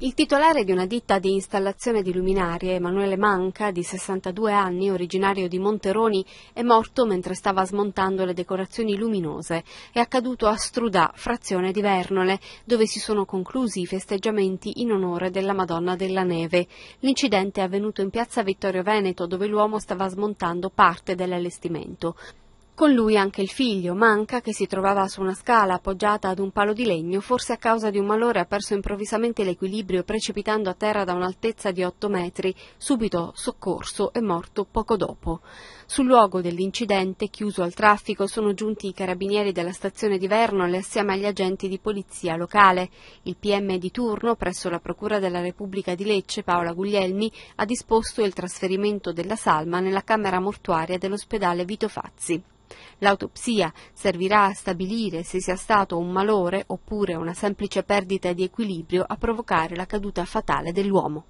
Il titolare di una ditta di installazione di luminarie, Emanuele Manca, di 62 anni, originario di Monteroni, è morto mentre stava smontando le decorazioni luminose. È accaduto a Strudà, frazione di Vernole, dove si sono conclusi i festeggiamenti in onore della Madonna della Neve. L'incidente è avvenuto in piazza Vittorio Veneto, dove l'uomo stava smontando parte dell'allestimento. Con lui anche il figlio, Manca, che si trovava su una scala appoggiata ad un palo di legno, forse a causa di un malore ha perso improvvisamente l'equilibrio precipitando a terra da un'altezza di 8 metri, subito soccorso e morto poco dopo. Sul luogo dell'incidente, chiuso al traffico, sono giunti i carabinieri della stazione di Vernole assieme agli agenti di polizia locale. Il PM di turno, presso la Procura della Repubblica di Lecce, Paola Guglielmi, ha disposto il trasferimento della salma nella camera mortuaria dell'ospedale Vito Fazzi. L'autopsia servirà a stabilire se sia stato un malore oppure una semplice perdita di equilibrio a provocare la caduta fatale dell'uomo.